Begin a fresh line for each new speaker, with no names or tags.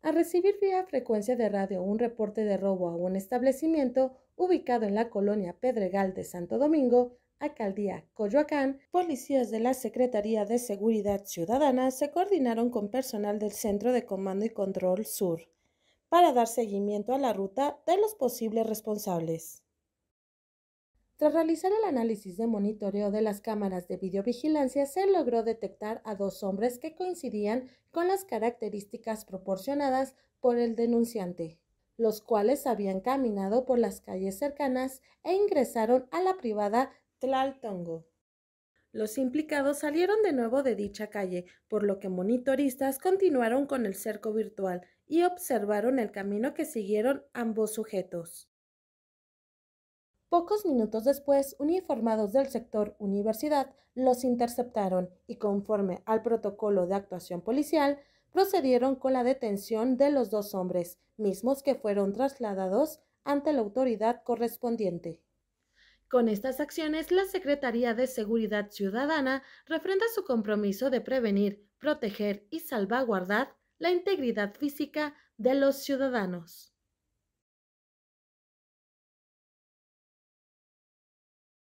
Al recibir vía frecuencia de radio un reporte de robo a un establecimiento ubicado en la colonia Pedregal de Santo Domingo, alcaldía Coyoacán, policías de la Secretaría de Seguridad Ciudadana se coordinaron con personal del Centro de Comando y Control Sur para dar seguimiento a la ruta de los posibles responsables. Tras realizar el análisis de monitoreo de las cámaras de videovigilancia, se logró detectar a dos hombres que coincidían con las características proporcionadas por el denunciante, los cuales habían caminado por las calles cercanas e ingresaron a la privada Tlaltongo. Los implicados salieron de nuevo de dicha calle, por lo que monitoristas continuaron con el cerco virtual y observaron el camino que siguieron ambos sujetos. Pocos minutos después, uniformados del sector universidad los interceptaron y conforme al protocolo de actuación policial, procedieron con la detención de los dos hombres, mismos que fueron trasladados ante la autoridad correspondiente. Con estas acciones, la Secretaría de Seguridad Ciudadana refrenda su compromiso de prevenir, proteger y salvaguardar la integridad física de los ciudadanos.